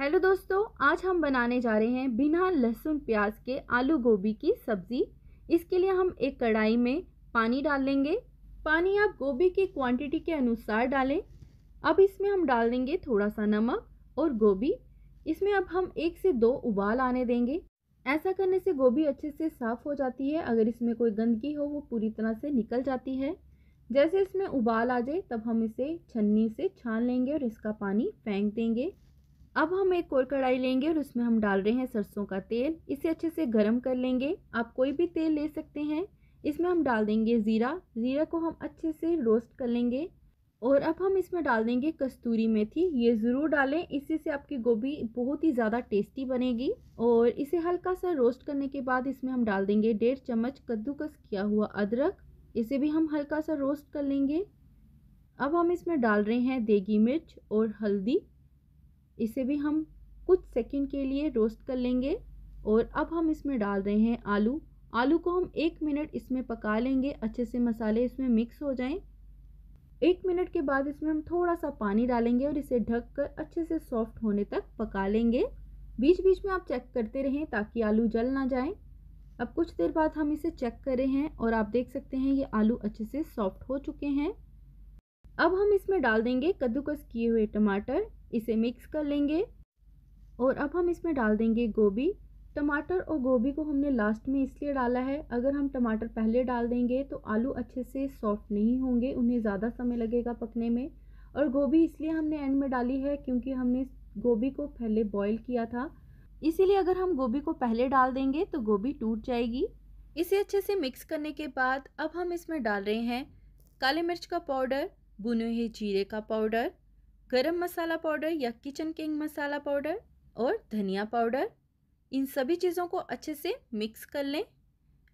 hello दोस्तों आज हम बनाने जा रहे हैं बिना लहसुन प्याज के आलू गोभी की सब्ज़ी इसके लिए हम एक कढ़ाई में पानी डाल लेंगे पानी आप गोभी की क्वांटिटी के अनुसार डालें अब इसमें हम डाल देंगे थोड़ा सा नमक और गोभी इसमें अब हम एक से दो उबाल आने देंगे ऐसा करने से गोभी अच्छे से साफ़ हो जाती है अगर इसमें कोई गंदगी हो वो पूरी तरह से निकल जाती है जैसे इसमें उबाल आ जाए तब हम इसे छन्नी से छान लेंगे और इसका पानी फेंक देंगे अब हम एक और कढ़ाई लेंगे और उसमें हम डाल रहे हैं सरसों का तेल इसे अच्छे से गर्म कर लेंगे आप कोई भी तेल ले सकते हैं इसमें हम डाल देंगे ज़ीरा ज़ीरा को हम अच्छे से रोस्ट कर लेंगे और अब हम इसमें डाल देंगे कस्तूरी मेथी ये ज़रूर डालें इससे से आपकी गोभी बहुत ही ज़्यादा टेस्टी बनेगी और इसे हल्का सा रोस्ट करने के बाद इसमें हम डाल देंगे डेढ़ चम्मच कद्दूकस किया हुआ अदरक इसे भी हम हल्का सा रोस्ट कर लेंगे अब हम इसमें डाल रहे हैं देगी मिर्च और हल्दी इसे भी हम कुछ सेकंड के लिए रोस्ट कर लेंगे और अब हम इसमें डाल रहे हैं आलू आलू को हम एक मिनट इसमें पका लेंगे अच्छे से मसाले इसमें मिक्स हो जाएं एक मिनट के बाद इसमें हम थोड़ा सा पानी डालेंगे और इसे ढक कर अच्छे से सॉफ्ट होने तक पका लेंगे बीच बीच में आप चेक करते रहें ताकि आलू जल ना जाए अब कुछ देर बाद हम इसे चेक कर रहे हैं और आप देख सकते हैं ये आलू अच्छे से सॉफ्ट हो चुके हैं अब हम इसमें डाल देंगे कद्दूकस किए हुए टमाटर इसे मिक्स कर लेंगे और अब हम इसमें डाल देंगे गोभी टमाटर और गोभी को हमने लास्ट में इसलिए डाला है अगर हम टमाटर पहले डाल देंगे तो आलू अच्छे से सॉफ्ट नहीं होंगे उन्हें ज़्यादा समय लगेगा पकने में और गोभी इसलिए हमने एंड में डाली है क्योंकि हमने गोभी को पहले बॉईल किया था इसीलिए अगर हम गोभी को पहले डाल देंगे तो गोभी टूट जाएगी इसे अच्छे से मिक्स करने के बाद अब हम इसमें डाल रहे हैं काले मिर्च का पाउडर भुने हुए जीरे का पाउडर गरम मसाला पाउडर या किचन किंग मसाला पाउडर और धनिया पाउडर इन सभी चीज़ों को अच्छे से मिक्स कर लें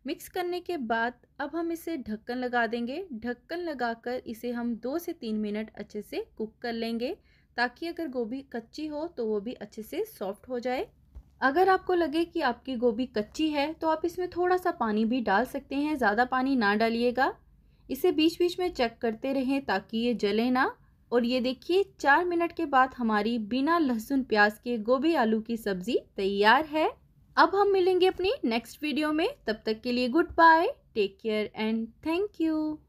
मिक्स करने के बाद अब हम इसे ढक्कन लगा देंगे ढक्कन लगाकर इसे हम दो से तीन मिनट अच्छे से कुक कर लेंगे ताकि अगर गोभी कच्ची हो तो वो भी अच्छे से सॉफ्ट हो जाए अगर आपको लगे कि आपकी गोभी कच्ची है तो आप इसमें थोड़ा सा पानी भी डाल सकते हैं ज़्यादा पानी ना डालिएगा इसे बीच बीच में चेक करते रहें ताकि ये जले ना और ये देखिए चार मिनट के बाद हमारी बिना लहसुन प्याज के गोभी आलू की सब्ज़ी तैयार है अब हम मिलेंगे अपनी नेक्स्ट वीडियो में तब तक के लिए good bye take care and thank you